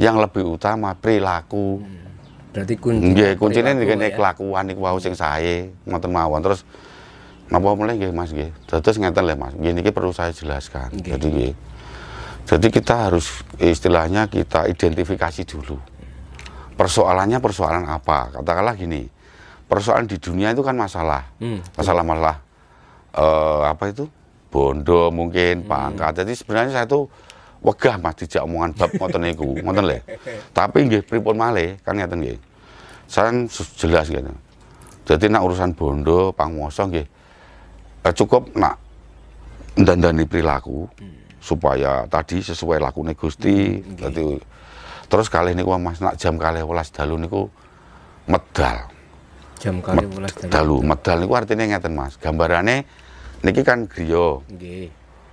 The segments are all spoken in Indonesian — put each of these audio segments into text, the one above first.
yang lebih utama perilaku hmm. berarti kunci ini ya, kuncine ya. kelakuan niku wau sing sae ngoten mawon terus napa mulai nggih Mas nggih terus ngeten lho Mas nggih niki perlu saya jelaskan okay. jadi nggih jadi kita harus istilahnya kita identifikasi dulu persoalannya persoalan apa katakanlah gini persoalan di dunia itu kan masalah hmm. masalah masalah eh, malah uh, apa itu bondo mungkin pangkat jadi sebenarnya saya tuh wegah Mas dijak omongan bab ngoten niku, ngoten lho. Tapi nggih pripun malih kan ngeten nggih. Saya kan jelas gitu. Jadi nak urusan bondo, panguwasa nggih eh, cukup nak ndandani perilaku hmm. supaya tadi sesuai nih Gusti. Hmm, terus ini niku Mas nak jam kali welas dalu niku medal. Jam Med welas dalu. Dalu medal niku artinya ngeten Mas. gambarannya niki kan Griyo. okay.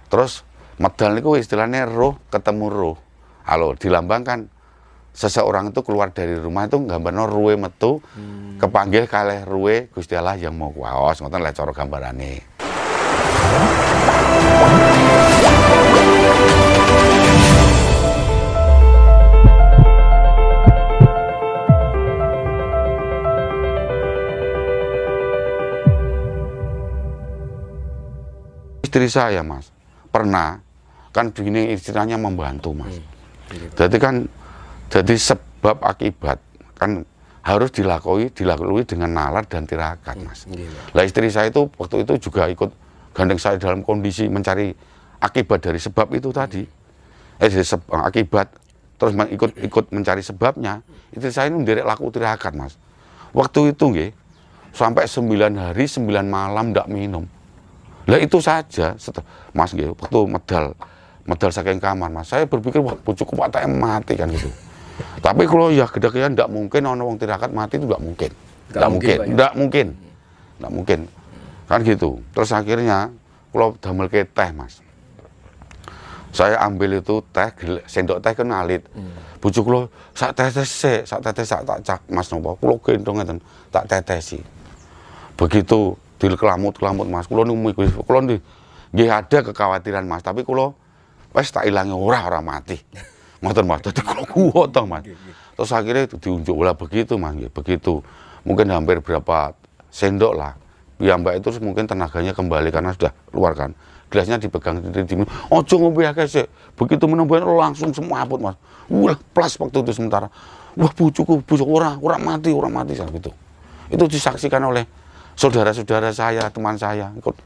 Terus Medal itu istilahnya roh ketemu roh. Halo, dilambangkan seseorang itu keluar dari rumah itu gambarnya ruwe metu hmm. kepanggil kalah ruwe Gusti Allah yang mau kuawas ngoten lah coro gambarane. istri saya mas pernah kan begini istilahnya membantu mas hmm. jadi kan jadi sebab akibat kan harus dilakui dilakui dengan nalar dan tirakat hmm, mas hmm. lah istri saya itu waktu itu juga ikut gandeng saya dalam kondisi mencari akibat dari sebab itu tadi hmm. eh dari sebab, eh, akibat terus ikut ikut mencari sebabnya istri saya itu direk laku tirakat mas waktu itu nge, sampai sembilan hari sembilan malam tidak minum lah itu saja mas gitu waktu medal medal saking kamar mas saya berpikir wah bojoku patah eh, mati kan gitu tapi kalau ya gede-gedean tidak mungkin orang tidak tirakat mati itu tidak mungkin tidak mungkin tidak mungkin tidak ya? mungkin. kan gitu terus akhirnya kalau damel ke teh mas saya ambil itu teh sendok teh kan alit hmm. lo sak teh se sak teh teh sak tak cak mas nopo kalau gendong itu tak teh teh tetesi begitu di kelamut kelamut mas Kalau nunggu kalau di dia ada kekhawatiran mas tapi kalau Wes tak ilangi ora ora mati. Ngoten Mas, dadi kok kuwat to Mas. Terus akhirnya itu diunjuk ulah begitu Mas, begitu. Mungkin hampir berapa sendok lah. Ya Mbak itu mungkin tenaganya kembali karena sudah keluarkan. kan. Gelasnya dipegang di diminum. Ojo ngombe akeh sik. Begitu menemukan langsung semua pun Mas. Wah, plus waktu itu sementara. Wah, bujuku, bujuk orang orang mati, orang mati Saat itu. Itu disaksikan oleh saudara-saudara saya, teman saya. Ikut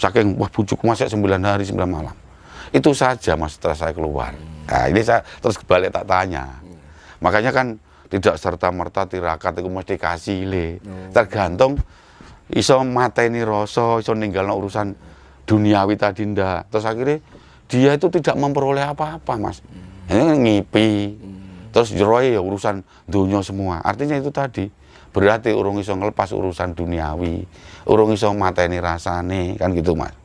saking wah bujuk masih 9 hari 9 malam. Itu saja mas setelah saya keluar. Nah ini saya terus kebalik tak tanya. Makanya kan tidak serta-merta tirakat itu mesti kasih le. Oh. Tergantung iso mateni rasa, iso ninggal urusan duniawi tadi ndak. Terus akhirnya dia itu tidak memperoleh apa-apa mas. Hmm. Ini ngipi. Hmm. Terus jeroy ya urusan dunia semua. Artinya itu tadi berarti urung iso ngelepas urusan duniawi, urung iso mateni rasane kan gitu mas. Hmm.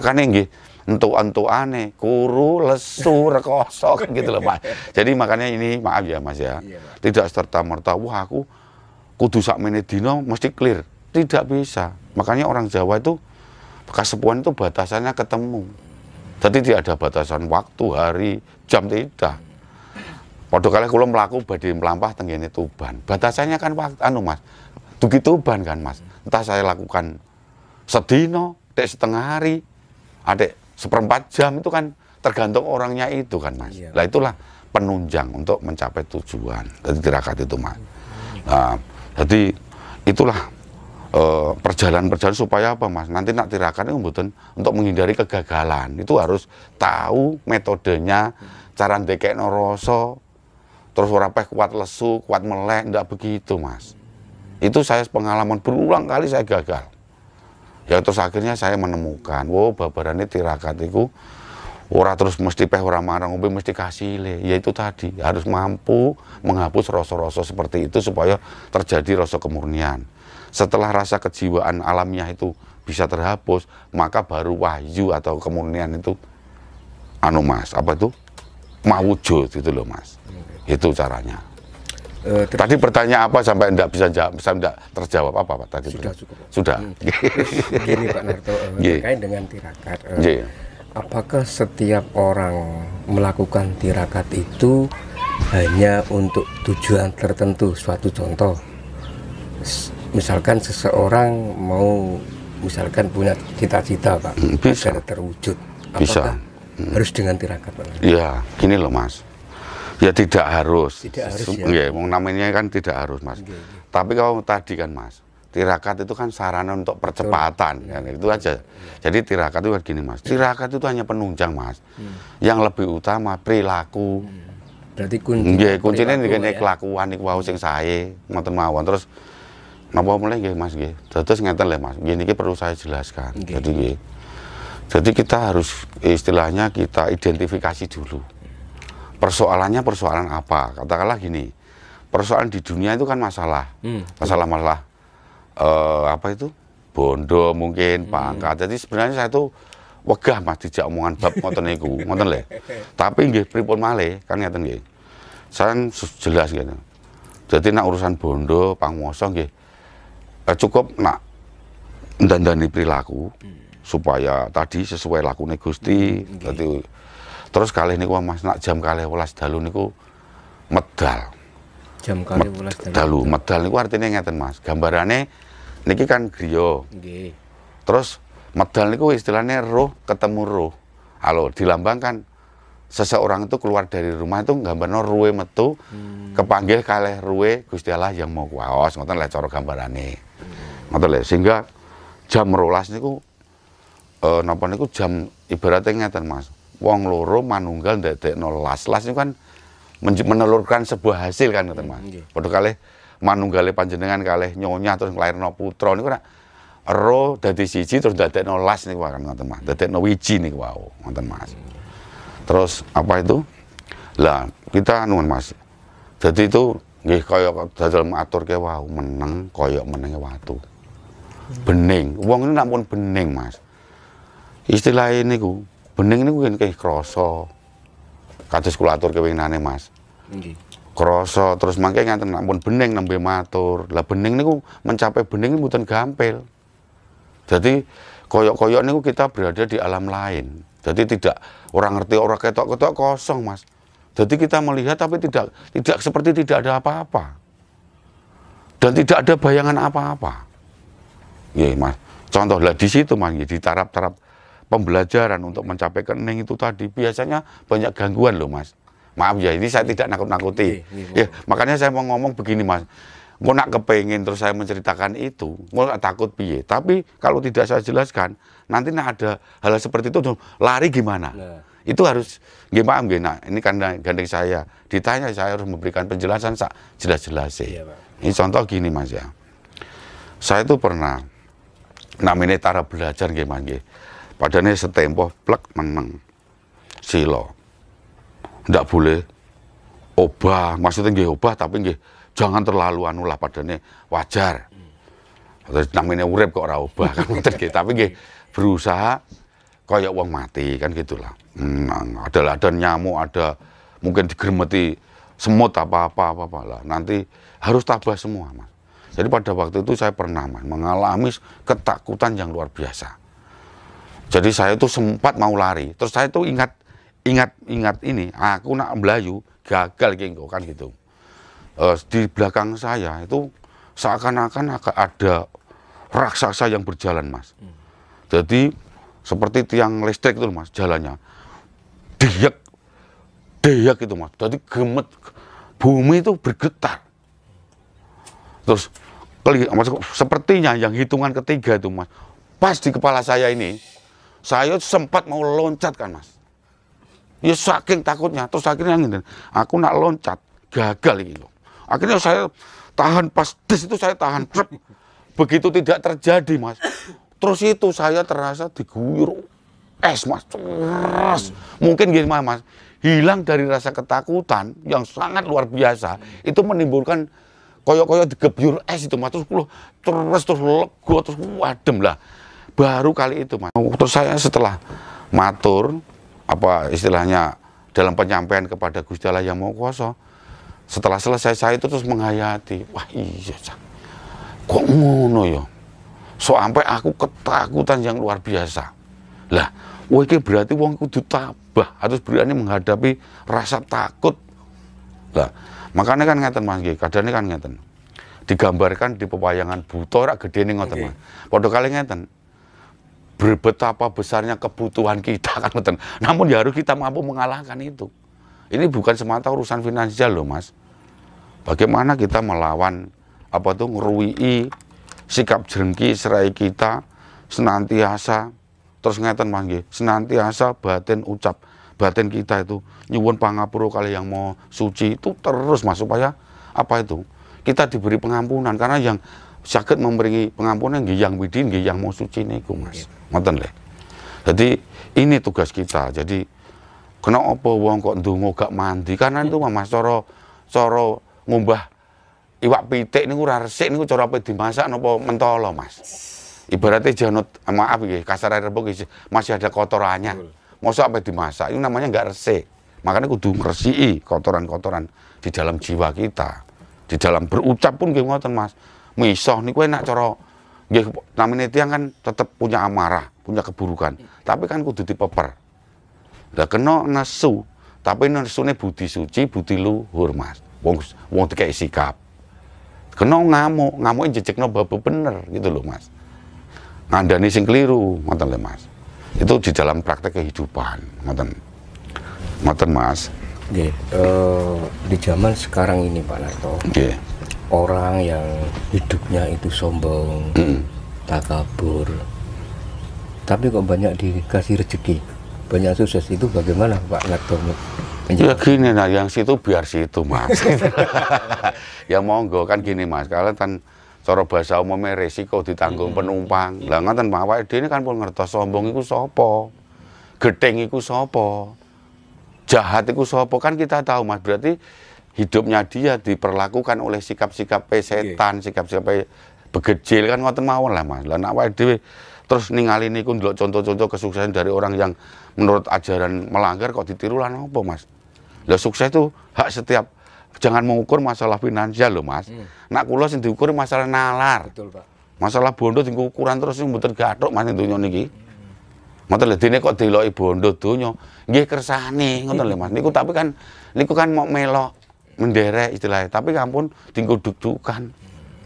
Makanya gitu entuan entukane kuru, lesu, rekoso gitu loh Pak. Jadi makanya ini maaf ya Mas ya. Iya, tidak serta-merta wah aku kudu sak dino mesti clear. Tidak bisa. Makanya orang Jawa itu bekas sepuan itu batasannya ketemu. Jadi tidak ada batasan waktu, hari, jam tidak. Waduh kali kalau melaku badai melampah tenggene Tuban. Batasannya kan waktu anu Mas. Dugi Tuban kan Mas. Entah saya lakukan sedino, tek setengah hari, adek seperempat jam itu kan tergantung orangnya itu kan mas. Iya. Nah itulah penunjang untuk mencapai tujuan dari tirakat itu mas. Nah, jadi itulah eh, perjalanan-perjalanan uh, supaya apa mas? Nanti nak tirakat itu butuh untuk menghindari kegagalan itu harus tahu metodenya, cara dekek noroso, terus ora kuat lesu, kuat melek, ndak begitu mas. Itu saya pengalaman berulang kali saya gagal ya terus akhirnya saya menemukan wow ini tirakat itu ora terus mesti peh orang marang ngopi mesti kasih le ya itu tadi harus mampu menghapus rasa-rasa seperti itu supaya terjadi rasa kemurnian setelah rasa kejiwaan alamiah itu bisa terhapus maka baru wahyu atau kemurnian itu anu mas apa itu mawujud itu loh mas itu caranya Uh, tadi pertanyaan apa sampai tidak bisa jawab, bisa tidak terjawab apa Pak tadi? Sudah cukup. Sudah. Hmm. Pak Narto, uh, terkait dengan tirakat. Uh, eh, yeah. Apakah setiap orang melakukan tirakat itu hanya untuk tujuan tertentu? Suatu contoh, misalkan seseorang mau misalkan punya cita-cita Pak, hmm, bisa terwujud. Apakah bisa. Hmm. Harus dengan tirakat Iya, gini loh Mas Ya tidak harus. Tidak harus ya. ya namanya kan tidak harus, Mas. Okay, Tapi kalau tadi kan, Mas, tirakat itu kan sarana untuk percepatan kan ya, itu aja. Ya. Jadi tirakat itu gini mas, ya. tirakat itu hanya penunjang mas. Hmm. Yang lebih utama perilaku. Hmm. Berarti kunci. Iya, ya kuncine ngene ya. kelakuan iku wau sing saya, ngoten mawon. Terus napa mulai gini mas gini, Terus ngeten lah mas, gini perlu saya jelaskan. Okay. Jadi gini. Jadi kita harus istilahnya kita identifikasi dulu persoalannya persoalan apa? Katakanlah gini, persoalan di dunia itu kan masalah, masalah hmm. masalah-masalah uh, apa itu bondo mungkin hmm. pangkat. Jadi sebenarnya saya tuh wegah mas dijak omongan bab ngoten niku, ngoten lho Tapi nggih pripun malih kan ngeten nggih. Saya kan jelas gitu. Jadi nak urusan bondo, panguwasa nggih eh, cukup nak ndandani perilaku hmm. supaya tadi sesuai laku Gusti. Hmm, okay. Terus kali ini Mas nak jam kali ulas dalu niku medal. Jam Med ulas dalu. Dalu medal niku artinya ngeten Mas. Gambarane niki kan Griyo, Terus medal niku istilahnya roh ketemu roh. Halo dilambangkan seseorang itu keluar dari rumah itu benar ruwe metu hmm. kepanggil kali ruwe Gusti Allah yang mau kuawas ngoten lek cara gambarane. Hmm. Ngoten sehingga jam rolas niku eh, napa niku jam ibaratnya ngeten Mas wong loro manunggal ndadekno las. Las itu kan menelurkan sebuah hasil kan ngoten teman? Iya. Padha kali manunggale panjenengan kali nyonya terus nglairno putra ini nak ro dadi siji terus dadekno las niku kan teman? Mas. Dadekno wiji ini wau ngoten Mas. Terus apa itu? Lah, kita anu Mas. Jadi itu nggih kaya atur ke wau meneng kaya menenge watu. Hmm. Bening. Wong ini namun bening Mas. Istilah ini ku bening ini mungkin kayak kroso Kados kula atur kewenane Mas. kroso terus makanya ngaten namun bening nambah matur. Lah bening ini mencapai bening ini bukan gampil. Jadi koyok-koyok ini kita berada di alam lain. Jadi tidak orang ngerti orang ketok-ketok kosong, Mas. Jadi kita melihat tapi tidak tidak seperti tidak ada apa-apa. Dan tidak ada bayangan apa-apa. Ya, Mas. Contoh lah di situ Mas, di tarap-tarap pembelajaran untuk mencapai kening itu tadi biasanya banyak gangguan loh mas. Maaf ya ini saya tidak nakut-nakuti. Ya, makanya saya mau ngomong begini mas. Mau nak kepengen terus saya menceritakan itu, mau takut piye. Tapi kalau tidak saya jelaskan, nanti nak ada hal seperti itu, lari gimana? Nah. Itu harus gimana paham Ini karena gandeng saya. Ditanya saya harus memberikan penjelasan sak jelas-jelas ya, ini contoh gini Mas ya. Saya itu pernah namanya cara belajar gimana Mas Padahal setempo plek meneng. Silo. Ndak boleh obah, maksudnya nggih obah tapi nggih jangan terlalu anu lah padane wajar. Terus namanya urip kok ora obah kan ngoten tapi nggih berusaha kayak uang mati kan gitulah. Hmm, ada ada nyamuk, ada mungkin digermeti semut apa-apa apa-apa lah. Nanti harus tabah semua, Mas. Jadi pada waktu itu saya pernah mas, mengalami ketakutan yang luar biasa. Jadi saya itu sempat mau lari. Terus saya itu ingat ingat ingat ini, aku nak melayu gagal kengko kan gitu. Uh, di belakang saya itu seakan-akan ada raksasa yang berjalan mas. Hmm. Jadi seperti tiang listrik itu mas jalannya. Diyak, diyak itu mas. Jadi gemet, bumi itu bergetar. Terus seperti yang hitungan ketiga itu mas, pas di kepala saya ini saya sempat mau loncat kan mas. Ya saking takutnya. Terus akhirnya ngintin Aku nak loncat. Gagal gitu. Akhirnya saya tahan pas di situ saya tahan. Prep. Begitu tidak terjadi mas. Terus itu saya terasa diguyur es mas. Terus. Mungkin gini mas. Hilang dari rasa ketakutan yang sangat luar biasa. Itu menimbulkan koyok-koyok digebyur es itu mas terus terus terus lego terus wadem lah baru kali itu mas terus saya setelah matur apa istilahnya dalam penyampaian kepada Gusti Allah yang mau kuasa setelah selesai saya itu terus menghayati wah iya cah, kok ngono yo ya? so sampai aku ketakutan yang luar biasa lah wah ini berarti wong kudu tabah harus berani menghadapi rasa takut lah makanya kan ngeten mas kadang kan ngeten digambarkan di pepayangan buta gede nih ngoten okay. mas padha kali ngeten berbetapa besarnya kebutuhan kita kan betul. Namun ya harus kita mampu mengalahkan itu. Ini bukan semata urusan finansial loh mas. Bagaimana kita melawan apa tuh ngerui sikap jengki serai kita senantiasa terus ngeten manggil, senantiasa batin ucap batin kita itu nyuwun pangapuro kali yang mau suci itu terus mas supaya apa itu kita diberi pengampunan karena yang sakit memberi pengampunan yang widin yang mau suci niku mas iya. ngoten leh jadi ini tugas kita jadi kena apa wong kok ndonga gak mandi karena itu iya. mas cara cara ngumbah iwak pitik niku ora resik niku cara apa dimasak napa mentolo mas ibaratnya janut maaf ya kasar air rebo masih ada kotorannya masa apa dimasak itu namanya nggak resik makanya kudu ngresiki kotoran-kotoran di dalam jiwa kita di dalam berucap pun kayak ngoten mas misoh niku enak cara nggih namine tiyang kan tetep punya amarah, punya keburukan. Iya. Tapi kan kudu dipeper. Lah kena nasu, tapi nesune budi suci, budi luhur, Mas. Wong wong kayak sikap. Kena ngamuk, ngamuke jejekno babe bener gitu loh, Mas. Ngandani sing keliru, ngoten lemas. Mas. Itu di dalam praktek kehidupan, ngoten. Ngoten, Mas. Nggih, uh, di zaman sekarang ini Pak Narto. Nggih orang yang hidupnya itu sombong, mm. takabur. Tapi kok banyak dikasih rezeki, banyak sukses itu bagaimana Pak Laktomo? Ya gini nah yang situ biar situ mas. ya monggo kan gini mas, kalian kan cara bahasa umumnya resiko ditanggung hmm. penumpang. Lah ngoten mawai. Dia ini kan pun ngertos sombong itu sopo, gedeng itu sopo, Jahat itu sopo kan kita tahu Mas. Berarti hidupnya dia diperlakukan oleh sikap-sikap iya. setan, sikap-sikap begejil kan ngoten mawon lah Mas. Lah nek awake dhewe terus ningali niku ndelok contoh-contoh kesuksesan dari orang yang menurut ajaran melanggar kok ditiru lan apa Mas. Lah sukses itu hak setiap jangan mengukur masalah finansial loh Mas. Hmm. Nak kula sing diukur masalah nalar. Betul Pak. Masalah bondo sing ukuran terus sing mboten gathok Mas donya niki. Ngoten lho dene kok deloki bondo donya nggih kersane ngoten lho Mas. Niku tapi kan niku kan mau melok menderek istilahnya tapi kampun ya tinggal duk-dukan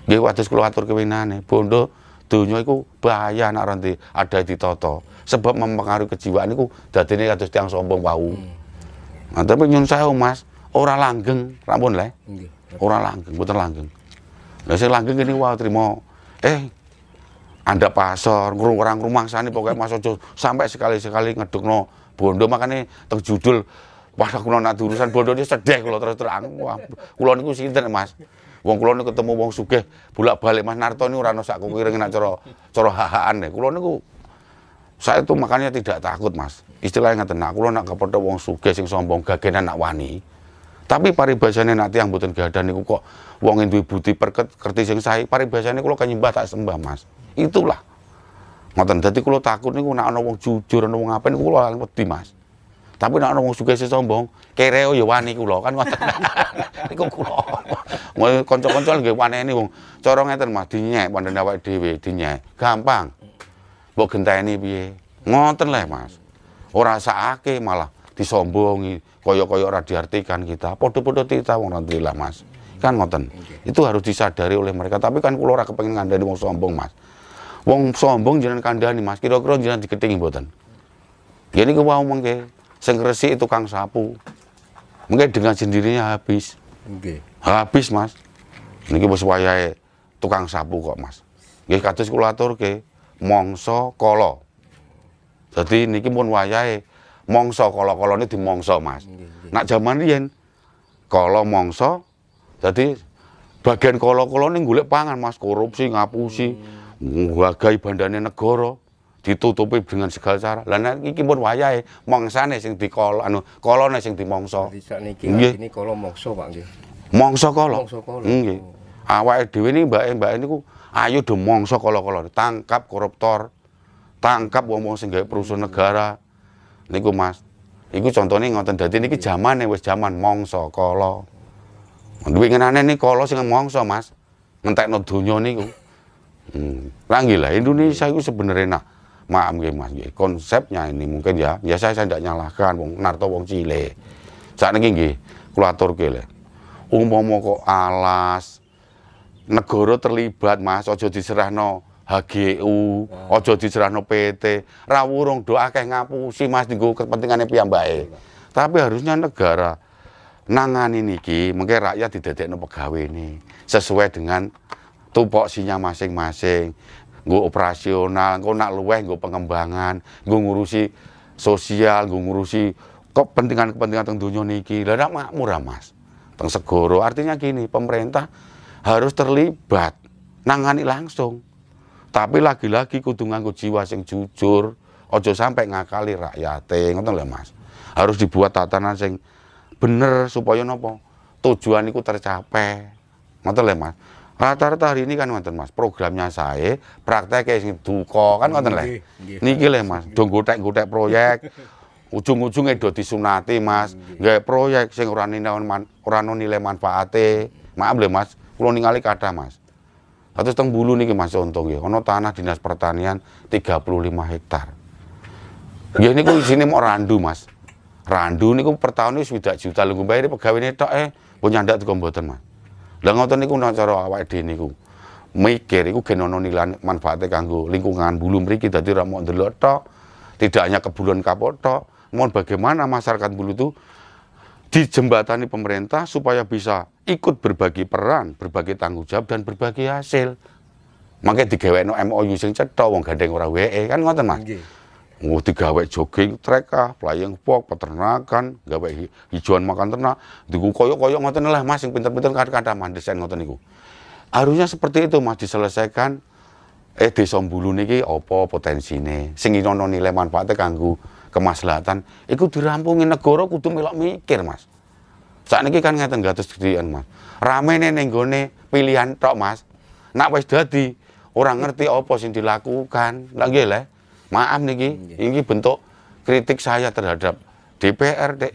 dia wados keluar atur nih bondo dunia itu bahaya anak ranti ada toto sebab mempengaruhi kejiwaan dari ini harus tiang sombong bau hmm. nah, tapi nyun saya Mas orang langgeng rampun lah orang langgeng boten langgeng nah, saya langgeng ini wow terima eh anda pasar ngurung orang rumah sana pokoknya masuk sampai sekali-sekali ngedukno bondo makanya terjudul Wah, aku nak urusan bodoh dia sedih terus terang. Wah, kula niku internet Mas? Wong kulo ketemu wong sugih bolak-balik Mas Narto ni urano ono sak kira nak cara cara hahaan. Kula niku saya itu makanya tidak takut mas istilahnya nggak tenang kalau nak kepada wong suge sing sombong gagenan nak wani tapi paribasane nanti yang butuh keadaan niku kok wong duwe buti perket kerti sing sae paribasane kulo kanyi tak sembah mas itulah ngoten dadi kula takut niku nak ana jujur ana wong apa niku kula wedi mas tapi nak orang juga si sombong, kereo ya wani kulo kan ngoten. kok kulo Mau kanca-kanca nggih waneni wong. Cara ngeten Mas dinyek pandhen awake dhewe dinyek. Gampang. Mbok ini piye? Ngoten lah, Mas. Ora sakake malah disombongi koyo-koyo ora diartikan kita. podo podo kita, wong lah, Mas. Kan ngoten. Itu harus disadari oleh mereka. Tapi kan kulo ora pengen ngandani wong sombong Mas. Wong sombong jangan kandani, Mas. Kira-kira jangan diketingi, buatan Jadi kebawa wae mengke sing itu tukang sapu. Mungkin dengan sendirinya habis. Okay. Habis, Mas. Niki bos wayahe tukang sapu kok, Mas. Nggih katus kulatur ke mongso kolo Jadi niki pun wayahe kolo ini di mongso Mas. Okay. Nak zaman riyen kolo mongso. Jadi bagian kolo ini golek pangan, Mas, korupsi, ngapusi, wagai hmm. bandane negoro ditutupi dengan segala cara. Lah nek iki pun wayahe mangsane sing dikol anu kolone sing dimongso. Niki ini kala mongso Pak nggih. Mongso kala. Mongso kala. Nggih. Awake dhewe ni mbake-mbake niku ayo do mongso kala-kala tangkap koruptor, tangkap wong-wong sing gawe perusuh negara. Niku Mas. Iku contone ngoten dadi niki iya. jamane wis zaman mongso kala. Duwe ngenane niki kala sing mongso Mas. Ngentekno donya niku. Hmm. Lah Indonesia iku sebenarnya nah, maaf ya Mas ya. konsepnya ini mungkin ya ya saya saya tidak nyalahkan wong Narto wong Cile, sakniki nggih kula aturke le mau kok alas Negoro terlibat Mas Ojo diserah no HGU Ojo ah. diserah no PT rawurung doa kayak ngapusi Mas kepentingannya kepentingane baik. tapi harusnya negara nangan ini, ki. mungkin rakyat didadekno pegawai ini sesuai dengan tupoksinya masing-masing gue operasional, gue nak luweh, gue pengembangan, gue ngurusi sosial, gue ngurusi kepentingan-kepentingan teng dunia niki. lada dak makmur ah, Mas. Teng segoro artinya gini, pemerintah harus terlibat nangani langsung. Tapi lagi-lagi kudungan gue jiwa sing jujur, ojo sampai ngakali rakyat, ngoten lah Mas. Harus dibuat tatanan sing bener supaya nopo tujuan itu tercapai. Ngoten lemas. Mas. Rata-rata hari ini kan wonten Mas, programnya saya, prakteknya sing duka kan wonten lah, Niki gila Mas, dong gotek-gotek proyek. Ujung-ujungnya do disunati Mas, gak proyek sing orang orang man, ora nilai manfaat, Maaf lah Mas, kula ningali ada Mas. atau teng bulu niki Mas untung ya kono tanah Dinas Pertanian 35 hektar. ini di sini mau randu Mas. Randu nih per tahun ini sudah juta lho mbayar pegawainya tak eh, punya anda teko mboten Mas. Lah ngoten niku cara awake dhewe niku. Mikir iku gen ana nilai manfaate kanggo lingkungan bulu mriki dadi ora mok ndelok tok. Tidak hanya kebuluan kapok tok, mohon bagaimana masyarakat bulu itu dijembatani pemerintah supaya bisa ikut berbagi peran, berbagi tanggung jawab dan berbagi hasil. Makanya digawekno MOU sing cetha wong gandeng ora WE kan ngoten Mas. Nggih. Oh, digawe jogging trekah, flying playing pok, peternakan, gawe hijauan makan ternak. Diku koyo koyo ngoten lah Mas sing pinter-pinter kadang-kadang desain ngoten niku. Harusnya seperti itu Mas diselesaikan eh desa Mbulu niki apa potensine, sing ono nilai manfaatnya kanggo kemaslahatan, iku dirampungin negoro, kudu melok mikir Mas. saat Sakniki kan ngeten gatus gedean Mas. Ramene ning gone pilihan tok Mas. Nak wis dadi orang ngerti opo sing dilakukan. lagi Lah Maaf niki, ini bentuk kritik saya terhadap DPR, dek.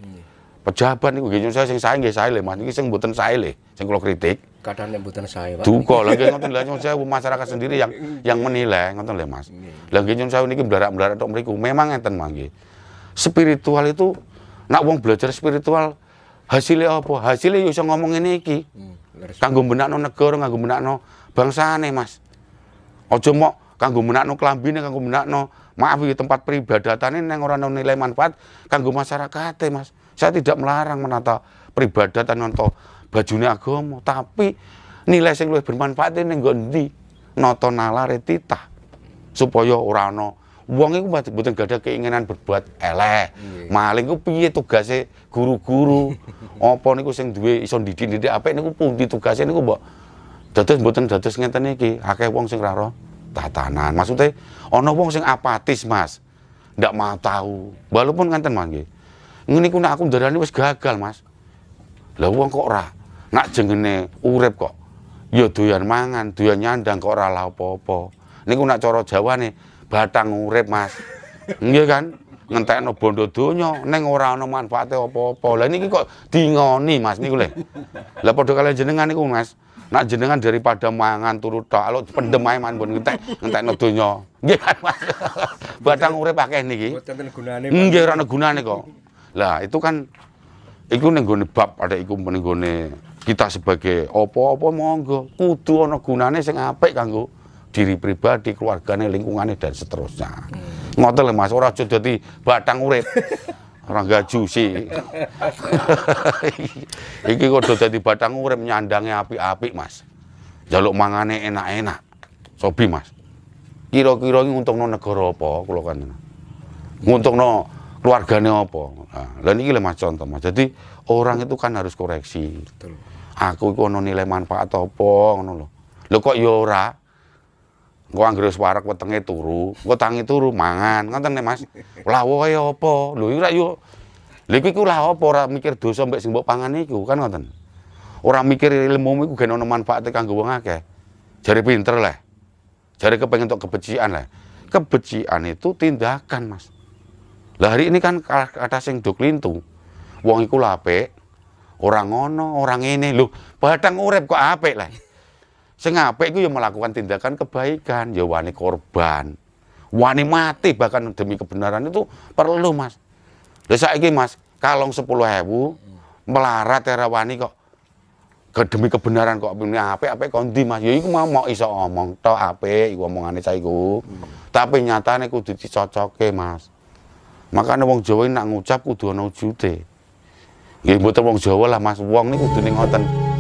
pejabat niku nggih saya sing saya nggih saya lemah Mas niki sing mboten saya le sing kula kritik kadang yang mboten saya Pak Duka lha nggih ngoten lha saya masyarakat sendiri yang yang menilai ngoten le Mas lha nggih nyun saya niki blarak-blarak tok mriku memang enten Mas nggih spiritual itu nak wong belajar spiritual hasilnya apa hasilnya yo ya iso ngomong ngene iki hmm, kanggo benakno negara kanggo benakno bangsane Mas aja mok kanggo benakno klambine kanggo benakno maaf ya tempat peribadatan ini neng orang nilai manfaat kanggo masyarakat ya mas saya tidak melarang menata peribadatan nonton bajunya agama tapi nilai yang lebih bermanfaat ini nggo endi nata nalare titah supaya ora ana wong iku mboten gadah keinginan berbuat eleh. Yeah. Maling ku piye tugase guru-guru? apa niku sing duwe iso didik-didik apik niku pundi tugase niku mbok dados mboten dados ngeten iki. Akeh wong sing ra roh tatanan. Maksudnya ono wong sing apatis, Mas. Ndak mau tahu. Walaupun nganten mangke. Ngene ku aku ndarani wes gagal, Mas. Lah wong kok ora nak jengene urip kok. Ya doyan mangan, doyan nyandang kok ora lah apa-apa. Niku nak cara nih, batang urip, Mas. Iya kan? ngentekno bondo donya neng ora ana manfaate apa-apa. Lah niki kok dingoni Mas niku lho. Lah padha kalian jenengan niku Mas. Nak jenengan daripada mangan turu tok, alo pendem ae mambun ngentek ngentekno donya. Nggih kan Mas. Batang urip akeh niki. Mboten gunane. Nggih ora ana gunane kok. Lah itu kan iku ning gone bab ada iku ning gone kita sebagai apa-apa monggo kudu ana gunane sing apik kanggo diri pribadi, keluargane, lingkungannya dan seterusnya. Hmm. Ngoten orang Mas, di batang urip. Orang juicy sih. kok kudu dadi batang urip nyandange api-api Mas. Jaluk mangane enak-enak. Sobi, Mas. Kira-kira iki untungno negara apa kula kan. no keluargane apa. Nah, lan iki Mas contoh, Mas. Jadi orang itu kan harus koreksi. Betul. Aku itu ono nilai manfaat apa lo kok yora? Ya gua anggere warek wetenge turu, gua tangi turu mangan, ngoten Mas. Lah kayak apa? Lho iki yo Lha iku lah apa ora mikir dosa mbek sing mbok pangan iku kan ngoten. Ora mikir ilmu iku gen ono manfaate kanggo wong akeh. Jare pinter lah. Jare kepengen untuk kebencian lah. Kebencian itu tindakan, Mas. Lah hari ini kan kata sing duk lintu, Wong iku lapik, orang ngono, orang ini Lho, batang urip kok apik lah. Sing apik iku ya melakukan tindakan kebaikan, ya wani korban. Wani mati bahkan demi kebenaran itu perlu, Mas. Lah saiki, Mas, kalong 10.000 melarat era wani kok ke demi kebenaran kok ini apik apik kondi Mas. Ya iku mau mau iso omong tau apik iku omongane saiku. Hmm. Tapi nyatane kudu dicocoke, Mas. Makanya wong Jawa nak ngucap kudu ana wujude. Nggih mboten wong Jawa lah Mas, wong niku kudu ngoten.